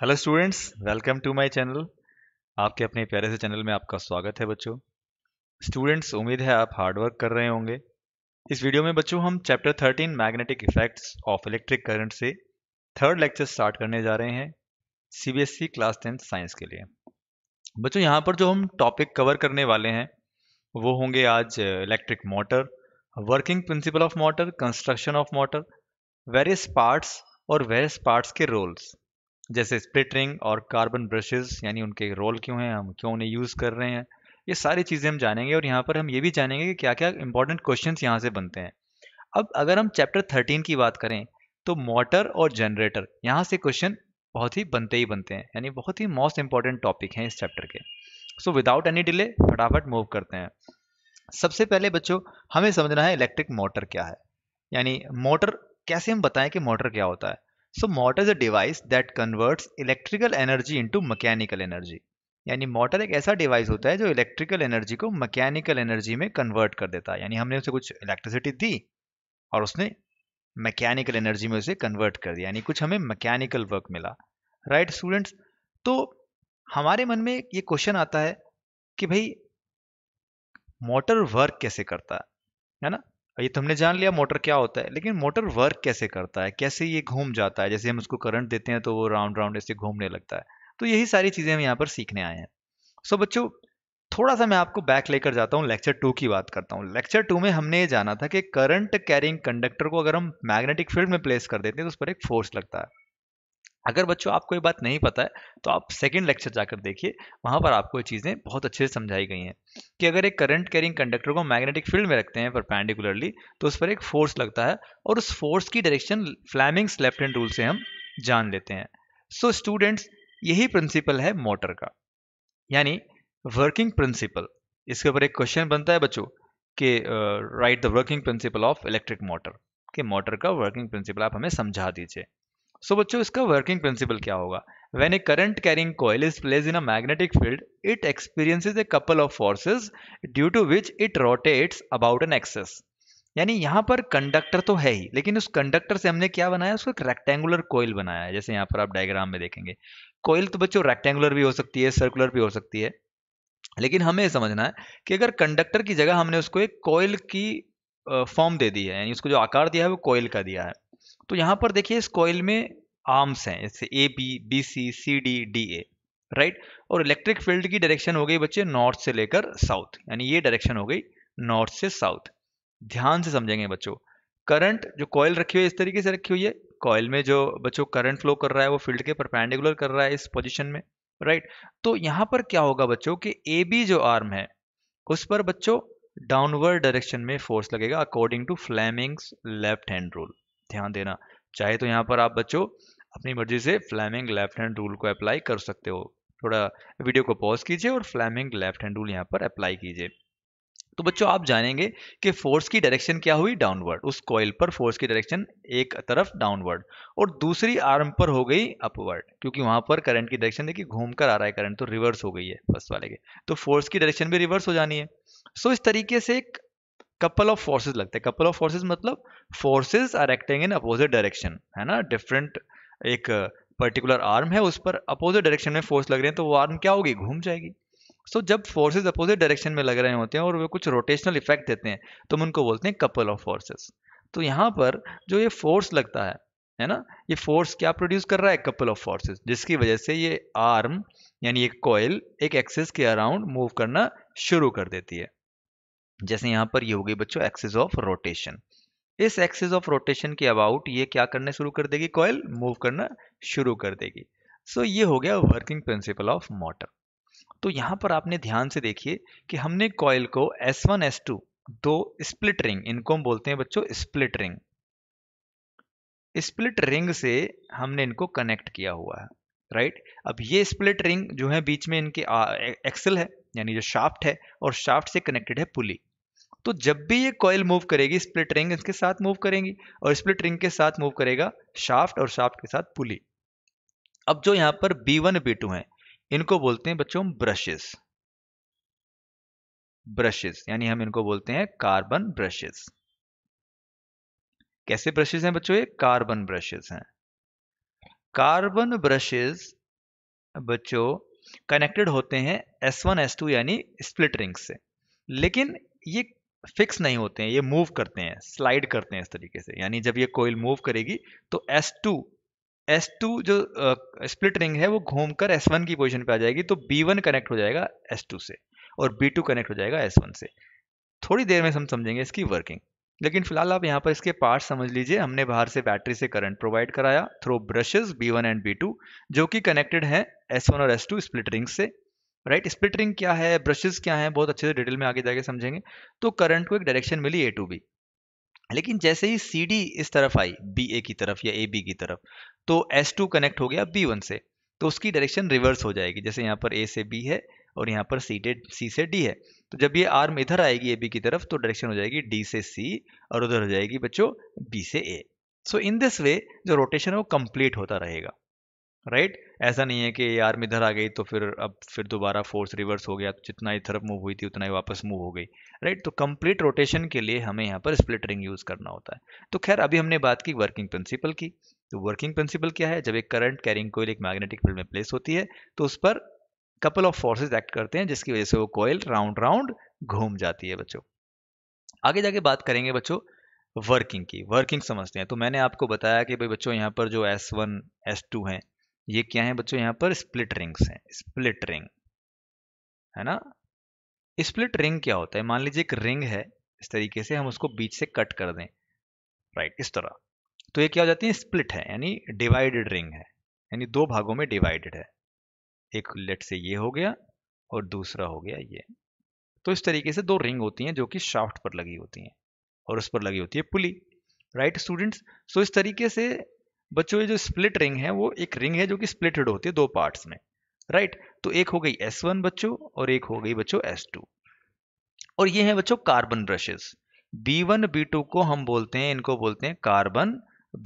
Hello students welcome to my channel आपके अपने प्यारे से चैनल में आपका स्वागत है बच्चों स्टूडेंट्स उम्मीद है आप हार्डवर्क कर रहे होंगे इस वीडियो में बच्चों हम chapter 13 magnetic effects of electric current से थर्ड लेक्चर स्टार्ट करने जा रहे हैं सीबीएसई क्लास टेंथ साइंस के लिए बच्चों यहाँ पर जो हम टॉपिक कवर करने वाले हैं वो होंगे आज electric motor working principle of motor construction of motor various parts और वेरियस पार्ट्स के रोल्स जैसे स्प्लिट रिंग और कार्बन ब्रशेस यानी उनके रोल क्यों हैं हम क्यों उन्हें यूज़ कर रहे हैं ये सारी चीज़ें हम जानेंगे और यहाँ पर हम ये भी जानेंगे कि क्या क्या इंपॉर्टेंट क्वेश्चन यहाँ से बनते हैं अब अगर हम चैप्टर थर्टीन की बात करें तो मोटर और जनरेटर यहाँ से क्वेश्चन बहुत ही बनते ही बनते हैं यानी बहुत ही मोस्ट इंपॉर्टेंट टॉपिक हैं इस चैप्टर के सो विदाउट एनी डिले फटाफट मूव करते हैं सबसे पहले बच्चों हमें समझना है इलेक्ट्रिक मोटर क्या है यानी मोटर कैसे हम बताएं कि मोटर क्या होता है so motor is a device that converts electrical energy into mechanical energy यानी मोटर एक ऐसा डिवाइस होता है जो इलेक्ट्रिकल एनर्जी को मकैनिकल एनर्जी में कन्वर्ट कर देता है यानी हमने उसे कुछ इलेक्ट्रिसिटी दी और उसने मैकेनिकल एनर्जी में उसे कन्वर्ट कर दिया यानी कुछ हमें मैकेनिकल वर्क मिला राइट right, स्टूडेंट्स तो हमारे मन में ये क्वेश्चन आता है कि भाई मोटर वर्क कैसे करता है ना ये तुमने जान लिया मोटर क्या होता है लेकिन मोटर वर्क कैसे करता है कैसे ये घूम जाता है जैसे हम उसको करंट देते हैं तो वो राउंड राउंड ऐसे घूमने लगता है तो यही सारी चीज़ें हम यहाँ पर सीखने आए हैं सो so, बच्चों थोड़ा सा मैं आपको बैक लेकर जाता हूँ लेक्चर टू की बात करता हूँ लेक्चर टू में हमने ये जाना था कि करंट कैरिंग कंडक्टर को अगर हम मैग्नेटिक फील्ड में प्लेस कर देते हैं तो उस पर एक फोर्स लगता है अगर बच्चों आपको ये बात नहीं पता है तो आप सेकेंड लेक्चर जाकर देखिए वहाँ पर आपको ये चीज़ें बहुत अच्छे से समझाई गई हैं कि अगर एक करंट कैरिंग कंडक्टर को मैग्नेटिक फील्ड में रखते हैं परपेंडिकुलरली तो उस पर एक फोर्स लगता है और उस फोर्स की direction Fleming's left hand rule से हम जान लेते हैं सो so, स्टूडेंट्स यही प्रिंसिपल है मोटर का यानी वर्किंग प्रिंसिपल इसके ऊपर एक क्वेश्चन बनता है बच्चों के right the working principle of electric motor कि मोटर का वर्किंग प्रिंसिपल आप हमें समझा दीजिए सो so, बच्चों इसका वर्किंग प्रिंसिपल क्या होगा when a current carrying coil is placed in a magnetic field it experiences a couple of forces due to which it rotates about an axis यानी यहाँ पर कंडक्टर तो है ही लेकिन उस कंडक्टर से हमने क्या बनाया उसको एक रेक्टेंगुलर कोयल बनाया है जैसे यहाँ पर आप डायग्राम में देखेंगे कोयल तो बच्चों रेक्टेंगुलर भी हो सकती है सर्कुलर भी हो सकती है लेकिन हमें समझना है कि अगर कंडक्टर की जगह हमने उसको एक कोयल की फॉर्म दे दी है यानी उसको जो आकार दिया है वो कोयल का दिया है तो यहां पर देखिए इस कॉयल में आर्म्स हैं जैसे A B B C C D D A right और इलेक्ट्रिक फील्ड की डायरेक्शन हो गई बच्चे नॉर्थ से लेकर साउथ यानी ये डायरेक्शन हो गई नॉर्थ से साउथ ध्यान से समझेंगे बच्चों करंट जो कॉयल रखी हुई है इस तरीके से रखी हुई है कॉयल में जो बच्चों करंट फ्लो कर रहा है वो फील्ड के परपेंडिकुलर कर रहा है इस पोजिशन में राइट right? तो यहां पर क्या होगा बच्चों कि ए बी जो आर्म है उस पर बच्चों डाउनवर्ड डायरेक्शन में फोर्स लगेगा according to Fleming's left hand rule ध्यान देना चाहे तो यहाँ पर आप बच्चों अपनी मर्जी से फ्लैमिंग लेफ्ट हैंड रूल को अप्लाई कर सकते हो थोड़ा वीडियो को पॉज कीजिए और फ्लैमिंग लेफ्ट हैंड रूल यहाँ पर अप्लाई कीजिए तो बच्चों आप जानेंगे कि फोर्स की डायरेक्शन क्या हुई डाउनवर्ड उस कॉइल पर फोर्स की डायरेक्शन एक तरफ डाउनवर्ड और दूसरी आर्म पर हो गई अपवर्ड क्योंकि वहां पर करंट की डायरेक्शन देखिए घूमकर आ रहा है करंट तो रिवर्स हो गई है फर्स्ट वाले के तो फोर्स की डायरेक्शन भी रिवर्स हो जानी है सो इस तरीके से एक कपल ऑफ फोर्सेज लगते हैं कपल ऑफ फोर्सेज मतलब forces are acting in opposite direction है ना डिफरेंट एक पर्टिकुलर आर्म है उस पर अपोजिट डायरेक्शन में फोर्स लग रहे हैं तो वो आर्म क्या होगी घूम जाएगी सो so, जब फोर्सेज अपोजिट डायरेक्शन में लग रहे होते हैं और वे कुछ रोटेशनल इफेक्ट देते हैं तो हम उनको बोलते हैं कपल ऑफ फोर्सेज तो यहाँ पर जो ये फोर्स लगता है है ना ये फोर्स क्या प्रोड्यूस कर रहा है कपल ऑफ फोर्सेज जिसकी वजह से ये आर्म यानी ये कॉयल एक एक्सेस के अराउंड मूव करना शुरू कर देती है जैसे यहां पर ये हो गई बच्चों एक्सेस ऑफ रोटेशन इस एक्सेस ऑफ रोटेशन के अबाउट ये क्या करना शुरू कर देगी कॉयल मूव करना शुरू कर देगी सो so, ये हो गया वर्किंग प्रिंसिपल ऑफ मोटर तो यहां पर आपने ध्यान से देखिए कि हमने कॉयल को S1 S2 दो स्प्लिट रिंग इनको हम बोलते हैं बच्चों स्प्लिट रिंग स्प्लिट रिंग से हमने इनको कनेक्ट किया हुआ है राइट अब ये स्प्लिट रिंग जो है बीच में इनके एक्सल है यानी जो शाफ्ट है और शाफ्ट से कनेक्टेड है पुली तो जब भी ये कॉयल मूव करेगी स्प्लिट रिंग इसके साथ मूव करेंगी और स्प्लिट रिंग के साथ मूव करेगा शाफ्ट और शाफ्ट के साथ पुली अब जो यहां पर बी वन बी टू है इनको बोलते हैं बच्चों ब्रशेस ब्रशेस यानी हम इनको बोलते हैं कार्बन ब्रशेस कैसे ब्रशेस हैं बच्चों ये कार्बन ब्रशेस हैं कार्बन ब्रशेस बच्चों कनेक्टेड होते हैं S1 S2 यानी स्प्लिट रिंग से लेकिन ये फिक्स नहीं होते हैं ये मूव करते हैं स्लाइड करते हैं इस तरीके से यानी जब ये कोयल मूव करेगी तो S2 S2 जो स्प्लिट uh, रिंग है वो घूमकर S1 की पोजीशन पे आ जाएगी तो B1 कनेक्ट हो जाएगा S2 से और B2 कनेक्ट हो जाएगा S1 से थोड़ी देर में हम समझेंगे इसकी वर्किंग लेकिन फिलहाल आप यहाँ पर इसके पार्ट समझ लीजिए हमने बाहर से बैटरी से करंट प्रोवाइड कराया through brushes B and B जो कि कनेक्टेड है एस और एस स्प्लिट रिंग से राइट स्प्लिटरिंग क्या है ब्रशेस क्या है बहुत अच्छे से डिटेल में आगे जाके समझेंगे तो करंट को एक डायरेक्शन मिली ए टू बी लेकिन जैसे ही सी डी इस तरफ आई बी ए की तरफ या ए बी की तरफ तो एस टू कनेक्ट हो गया बी वन से तो उसकी डायरेक्शन रिवर्स हो जाएगी जैसे यहाँ पर ए से बी है और यहाँ पर सी डे सी से डी है तो जब ये आर्म इधर आएगी ए बी की तरफ तो डायरेक्शन हो जाएगी डी से सी और उधर हो जाएगी बच्चों बी से ए सो इन दिस वे जो रोटेशन है वो कंप्लीट होता रहेगा राइट ऐसा नहीं है कि यार इधर आ गई तो फिर अब फिर दोबारा फोर्स रिवर्स हो गया तो जितना ही तरफ मूव हुई थी उतना ही वापस मूव हो गई राइट तो कंप्लीट रोटेशन के लिए हमें यहाँ पर स्प्लिट रिंग यूज़ करना होता है तो खैर अभी हमने बात की वर्किंग प्रिंसिपल की तो वर्किंग प्रिंसिपल क्या है जब एक करंट कैरिंग कोयल एक मैग्नेटिक फील्ड में प्लेस होती है तो उस पर कपल ऑफ फोर्सेज एक्ट करते हैं जिसकी वजह से वो कोयल राउंड राउंड घूम जाती है बच्चों आगे जाके बात करेंगे बच्चों वर्किंग की वर्किंग समझते हैं तो मैंने आपको बताया कि भाई बच्चों यहाँ पर जो S1, S2 हैं ये क्या है बच्चों यहाँ पर स्प्लिट रिंग्स हैं स्प्लिट रिंग है ना स्प्लिट रिंग क्या होता है मान लीजिए एक रिंग है इस तरीके से हम उसको बीच से कट कर दें राइट इस तरह तो ये क्या हो जाती है स्प्लिट है यानी डिवाइडेड रिंग है यानी दो भागों में डिवाइडेड है एक लेट से ये हो गया और दूसरा हो गया ये तो इस तरीके से दो रिंग होती हैं जो कि शाफ्ट पर लगी होती हैं और उस पर लगी होती है पुली राइट स्टूडेंट्स सो इस तरीके से बच्चों ये जो स्प्लिट रिंग है वो एक रिंग है जो कि स्प्लिटेड होती है दो पार्ट्स में राइट right? तो एक हो गई एस वन बच्चों और एक हो गई बच्चों टू और ये है बच्चों carbon brushes B one B two को हम बोलते हैं इनको बोलते हैं कार्बन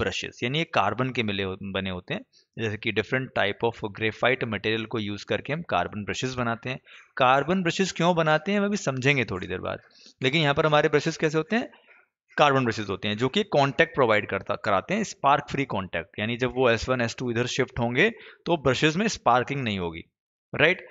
ब्रशेस यानी ये कार्बन के मिले बने होते हैं जैसे कि different type of graphite material को यूज करके हम कार्बन ब्रशेस बनाते हैं कार्बन ब्रशेस क्यों बनाते हैं वह भी समझेंगे थोड़ी देर बाद लेकिन यहाँ पर हमारे ब्रशेस कैसे होते हैं कार्बन ब्रशेज होते हैं जो कि कॉन्टैक्ट प्रोवाइड करता कराते हैं स्पार्क फ्री कॉन्टैक्ट यानी जब वो S1 S2 इधर शिफ्ट होंगे तो ब्रशेज में स्पार्किंग नहीं होगी राइट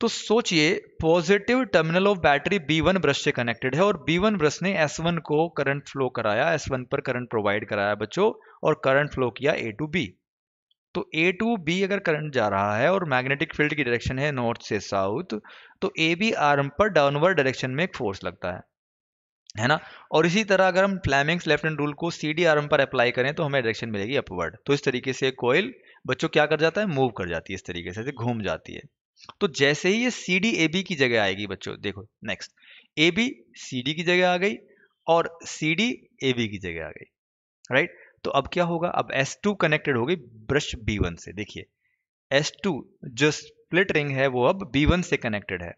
तो सोचिए positive terminal of battery B1 brush से कनेक्टेड है और B1 ब्रश ने S1 को करंट फ्लो कराया S1 पर करंट प्रोवाइड कराया बच्चों और करंट फ्लो किया ए टू बी तो ए टू बी अगर करंट जा रहा है और मैग्नेटिक फील्ड की डायरेक्शन है नॉर्थ से साउथ तो ए बी आर्म पर डाउनवर्ड डायरेक्शन में एक फोर्स लगता है है ना और इसी तरह अगर हम फ्लैमिंग्स लेफ्ट हैंड रूल को सी डी आर्म पर अप्लाई करें तो हमें डायरेक्शन मिलेगी अपवर्ड तो इस तरीके से कोयल बच्चों क्या कर जाता है मूव कर जाती है इस तरीके से घूम जाती है तो जैसे ही ये सी डी ए बी की जगह आएगी बच्चों देखो next A B C D की जगह आ गई और सी डी ए बी की जगह आ गई राइट तो अब क्या होगा अब एस टू कनेक्टेड हो गई ब्रश बी वन से देखिए एस टू जो स्प्लिट रिंग है वो अब बी वन से कनेक्टेड है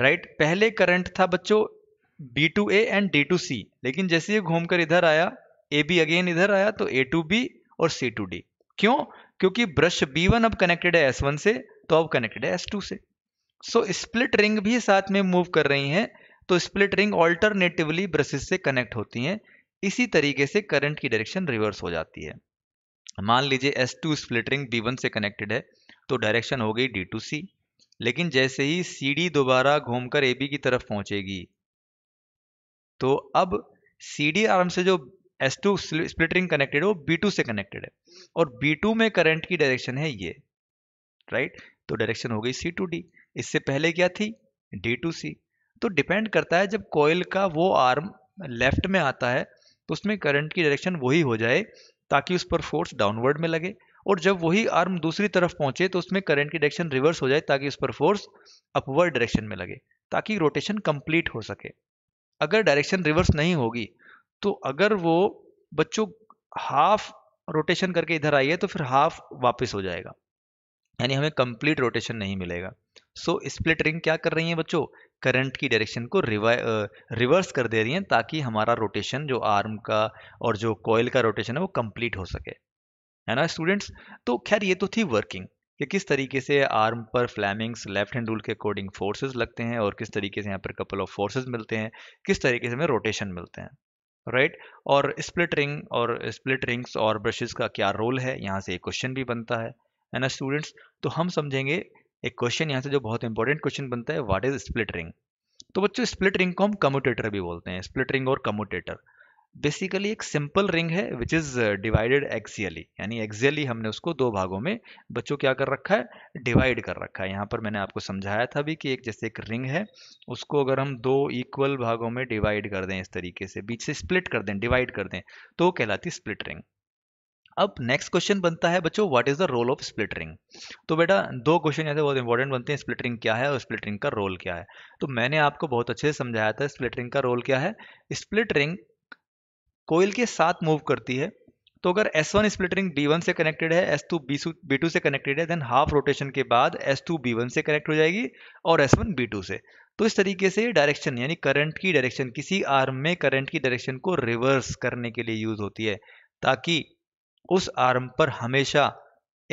राइट right? पहले करंट था बच्चों D to A and D to C लेकिन जैसे ये घूमकर इधर आया ए बी अगेन इधर आया तो ए टू बी और सी टू डी क्यों क्योंकि ब्रश बी वन अब कनेक्टेड है एस वन से तो अब कनेक्टेड है एस टू से सो स्प्लिट रिंग भी साथ में मूव कर रही हैं तो स्प्लिट रिंग ऑल्टरनेटिवली ब्रशेस से कनेक्ट होती हैं इसी तरीके से करंट की डायरेक्शन रिवर्स हो जाती है मान लीजिए S two split ring B one से कनेक्टेड है तो डायरेक्शन हो गई डी टू सी लेकिन जैसे ही सी डी दोबारा घूमकर ए बी की तरफ पहुंचेगी तो अब सी डी आर्म से जो S two split ring connected है वो बी टू से कनेक्टेड है और बी टू में करंट की डायरेक्शन है ये राइट तो डायरेक्शन हो गई सी टू डी इससे पहले क्या थी डी टू सी तो डिपेंड करता है जब कोयल का वो आर्म लेफ्ट में आता है तो उसमें करंट की डायरेक्शन वही हो जाए ताकि उस पर फोर्स डाउनवर्ड में लगे और जब वही आर्म दूसरी तरफ पहुंचे तो उसमें करंट की डायरेक्शन रिवर्स हो जाए ताकि उस पर फोर्स अपवर्ड डायरेक्शन में लगे ताकि रोटेशन कंप्लीट हो सके अगर डायरेक्शन रिवर्स नहीं होगी तो अगर वो बच्चों हाफ रोटेशन करके इधर आई है तो फिर हाफ वापस हो जाएगा यानी हमें कंप्लीट रोटेशन नहीं मिलेगा सो स्प्लिट रिंग क्या कर रही है बच्चों करंट की डायरेक्शन को रिवर्स कर दे रही हैं ताकि हमारा रोटेशन जो आर्म का और जो कॉयल का रोटेशन है वो कंप्लीट हो सके है ना स्टूडेंट्स तो खैर ये तो थी वर्किंग कि किस तरीके से आर्म पर फ्लैमिंग्स लेफ्ट हैंड रूल के अकॉर्डिंग फोर्सेस लगते हैं और किस तरीके से यहाँ पर कपल ऑफ फोर्सेस मिलते हैं किस तरीके से हमें रोटेशन मिलते हैं राइट right? और स्प्लिट रिंग और स्प्लिट रिंग्स और ब्रशेस का क्या रोल है यहाँ से एक क्वेश्चन भी बनता है है ना स्टूडेंट्स तो हम समझेंगे एक क्वेश्चन यहाँ से जो बहुत इंपॉर्टेंट क्वेश्चन बनता है व्हाट इज स्प्लिट रिंग तो बच्चों स्प्लिट रिंग को हम कम्यूटेटर भी बोलते हैं स्प्लिट रिंग और कम्यूटेटर बेसिकली एक सिंपल रिंग है विच इज डिवाइडेड एक्सियली यानी एक्सियली हमने उसको दो भागों में बच्चों क्या कर रखा है डिवाइड कर रखा है यहाँ पर मैंने आपको समझाया था भी कि एक जैसे एक रिंग है उसको अगर हम दो इक्वल भागों में डिवाइड कर दें इस तरीके से बीच से स्प्लिट कर दें डिवाइड कर दें तो वो कहलाती स्प्लिट रिंग अब नेक्स्ट क्वेश्चन बनता है बच्चों what is the role of split ring तो बेटा दो क्वेश्चन ऐसे बहुत इंपॉर्टेंट बनते हैं स्प्लिट रिंग क्या है और स्प्लिट रिंग का रोल क्या है तो मैंने आपको बहुत अच्छे से समझाया था स्प्लिट रिंग का रोल क्या है स्प्लिट रिंग कोयल के साथ मूव करती है तो अगर S1 वन स्प्लिटरिंग बी से कनेक्टेड है S2 बी से कनेक्टेड है देन हाफ रोटेशन के बाद S2 बी से कनेक्ट हो जाएगी और S1 वन से तो इस तरीके से डायरेक्शन यानी करंट की डायरेक्शन किसी आर्म में करंट की डायरेक्शन को रिवर्स करने के लिए यूज होती है ताकि उस आर्म पर हमेशा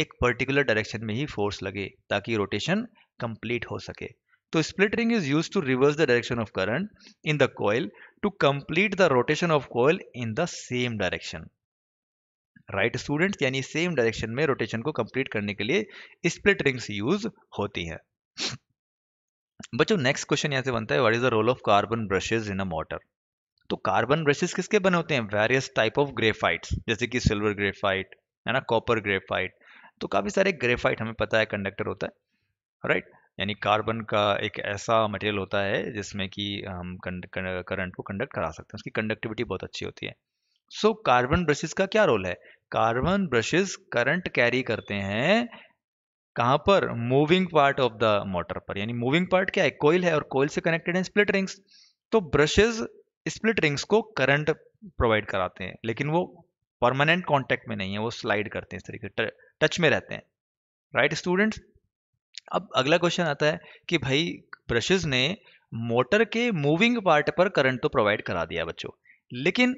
एक पर्टिकुलर डायरेक्शन में ही फोर्स लगे ताकि रोटेशन कंप्लीट हो सके तो split ring is use to reverse the direction of current in the coil to complete the rotation of coil in the same direction right student यानी सेम डायरेक्शन में rotation को complete करने के लिए split rings use होती है बच्चों next question यहां से बनता है what is the role of carbon brushes in a motor तो कार्बन ब्रशेज किसके बने होते हैं वेरियस टाइप ऑफ ग्रेफाइट्स जैसे कि सिल्वर ग्रेफाइट है ना कॉपर ग्रेफाइट तो काफी सारे ग्रेफाइट हमें पता है कंडक्टर होता है राइट right? यानी कार्बन का एक ऐसा मटेरियल होता है जिसमें कि हम करंट को कंडक्ट करा सकते हैं उसकी कंडक्टिविटी बहुत अच्छी होती है सो कार्बन ब्रशेस का क्या रोल है कार्बन ब्रशेस करंट कैरी करते हैं कहां पर moving part of the motor पर यानी मूविंग पार्ट क्या है कोयल है और कोयल से कनेक्टेड है स्प्लिट रिंग्स तो ब्रशेज स्प्लिट रिंग्स को करंट प्रोवाइड कराते हैं लेकिन वो परमानेंट कॉन्टेक्ट में नहीं है वो स्लाइड करते हैं इस तरीके टच में रहते हैं राइट right, स्टूडेंट्स अब अगला क्वेश्चन आता है कि भाई ब्रशेज ने मोटर के मूविंग पार्ट पर करंट तो प्रोवाइड करा दिया बच्चों लेकिन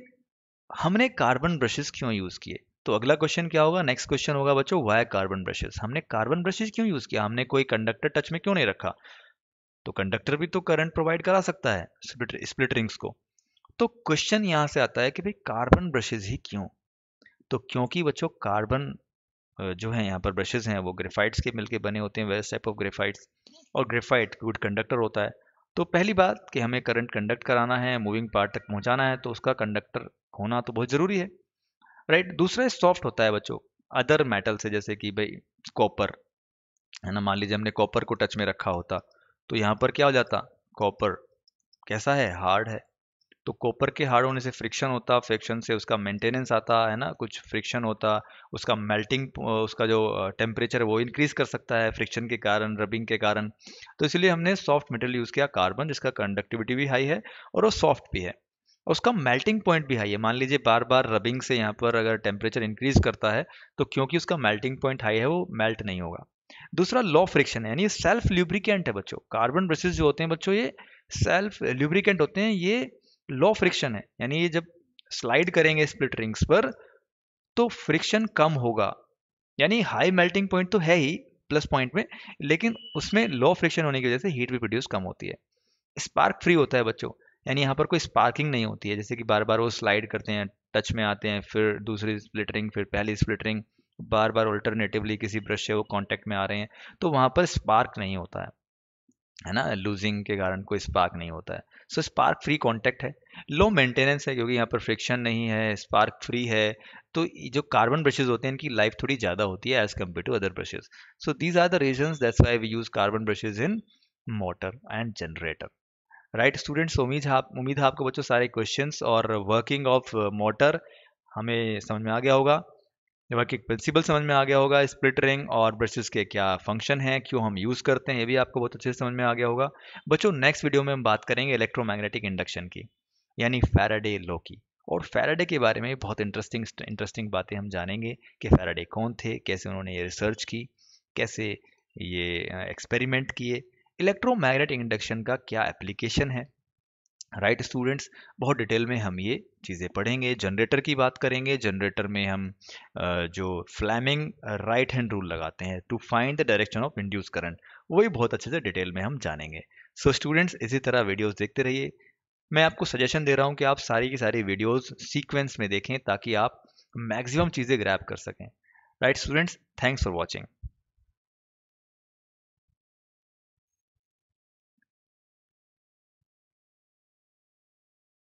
हमने कार्बन ब्रशेज क्यों यूज किए तो अगला क्वेश्चन क्या होगा नेक्स्ट क्वेश्चन होगा बच्चों वाई कार्बन ब्रशेज हमने कार्बन ब्रशेज क्यों यूज किया हमने कोई कंडक्टर टच में क्यों नहीं रखा तो कंडक्टर भी तो करंट प्रोवाइड करा सकता है स्प्लिट रिंग्स को तो क्वेश्चन यहां से आता है कि भाई कार्बन ब्रशेज ही क्यों तो क्योंकि बच्चों कार्बन जो है यहाँ पर ब्रशेज हैं वो ग्रेफाइट्स के मिलके बने होते हैं वेस्ट टाइप ऑफ ग्रेफाइट्स और ग्रेफाइट गुड कंडक्टर होता है तो पहली बात कि हमें करंट कंडक्ट कराना है मूविंग पार्ट तक पहुँचाना है तो उसका कंडक्टर होना तो बहुत ज़रूरी है राइट दूसरा सॉफ्ट होता है बच्चों अदर मेटल से जैसे कि भाई कॉपर है ना मान लीजिए हमने कॉपर को टच में रखा होता तो यहाँ पर क्या हो जाता कॉपर कैसा है हार्ड है तो कॉपर के हार्ड होने से फ्रिक्शन होता फ्रिक्शन से उसका मेंटेनेंस आता है ना कुछ फ्रिक्शन होता उसका मेल्टिंग उसका जो टेम्परेचर वो इंक्रीज कर सकता है फ्रिक्शन के कारण रबिंग के कारण तो इसलिए हमने सॉफ्ट मेटेरियल यूज़ किया कार्बन जिसका कंडक्टिविटी भी हाई है और वो सॉफ्ट भी है उसका मेल्टिंग पॉइंट भी हाई है मान लीजिए बार बार रबिंग से यहाँ पर अगर टेम्परेचर इंक्रीज करता है तो क्योंकि उसका मेल्टिंग पॉइंट हाई है वो मेल्ट नहीं होगा दूसरा लॉ फ्रिक्शन है यानी सेल्फ ल्यूब्रिकेंट है बच्चों कार्बन ब्रशेज जो होते हैं बच्चों ये सेल्फ ल्यूब्रिकेंट होते हैं ये लो फ्रिक्शन है यानी ये जब स्लाइड करेंगे स्प्लिट रिंग्स पर तो फ्रिक्शन कम होगा यानी हाई मेल्टिंग पॉइंट तो है ही प्लस पॉइंट में लेकिन उसमें लो फ्रिक्शन होने की वजह से हीट भी प्रोड्यूस कम होती है स्पार्क फ्री होता है बच्चों यानी यहाँ पर कोई स्पार्किंग नहीं होती है जैसे कि बार बार वो स्लाइड करते हैं टच में आते हैं फिर दूसरी स्प्लिटरिंग फिर पहली स्प्लिटरिंग बार बार ऑल्टरनेटिवली किसी ब्रश से वो कॉन्टैक्ट में आ रहे हैं तो वहाँ पर स्पार्क नहीं होता है है ना लूजिंग के कारण कोई स्पार्क नहीं होता है सो स्पार्क फ्री कॉन्टैक्ट है लो मेंटेनेंस है क्योंकि यहाँ पर फ्रिक्शन नहीं है स्पार्क फ्री है तो जो कार्बन ब्रशेज होते हैं इनकी लाइफ थोड़ी ज़्यादा होती है as compare to other brushes so these are the reason that's why we use carbon brushes in motor and generator right students उम्मीद है आप उम्मीद है आपको बच्चों सारे क्वेश्चंस और वर्किंग ऑफ मोटर हमें समझ में आ गया होगा जब एक प्रिंसिपल समझ में आ गया होगा स्प्लिट रिंग और ब्रशेस के क्या फंक्शन है क्यों हम यूज़ करते हैं ये भी आपको बहुत अच्छे से समझ में आ गया होगा बच्चों नेक्स्ट वीडियो में हम बात करेंगे इलेक्ट्रोमैग्नेटिक इंडक्शन की यानी फेराडे लॉ की और फेराडे के बारे में बहुत इंटरेस्टिंग इंटरेस्टिंग बातें हम जानेंगे कि फैराडे कौन थे कैसे उन्होंने ये रिसर्च की कैसे ये एक्सपेरिमेंट uh, किए इलेक्ट्रोमैग्नेटिक इंडक्शन का क्या एप्लीकेशन है राइट right, स्टूडेंट्स बहुत डिटेल में हम ये चीज़ें पढ़ेंगे जनरेटर की बात करेंगे जनरेटर में हम जो फ्लैमिंग राइट हैंड रूल लगाते हैं to find the direction of induce current वही बहुत अच्छे से डिटेल में हम जानेंगे सो so, स्टूडेंट्स इसी तरह वीडियोस देखते रहिए मैं आपको सजेशन दे रहा हूँ कि आप सारी की सारी वीडियोज़ सीक्वेंस में देखें ताकि आप मैक्सिमम चीज़ें ग्रैप कर सकें right students thanks for watching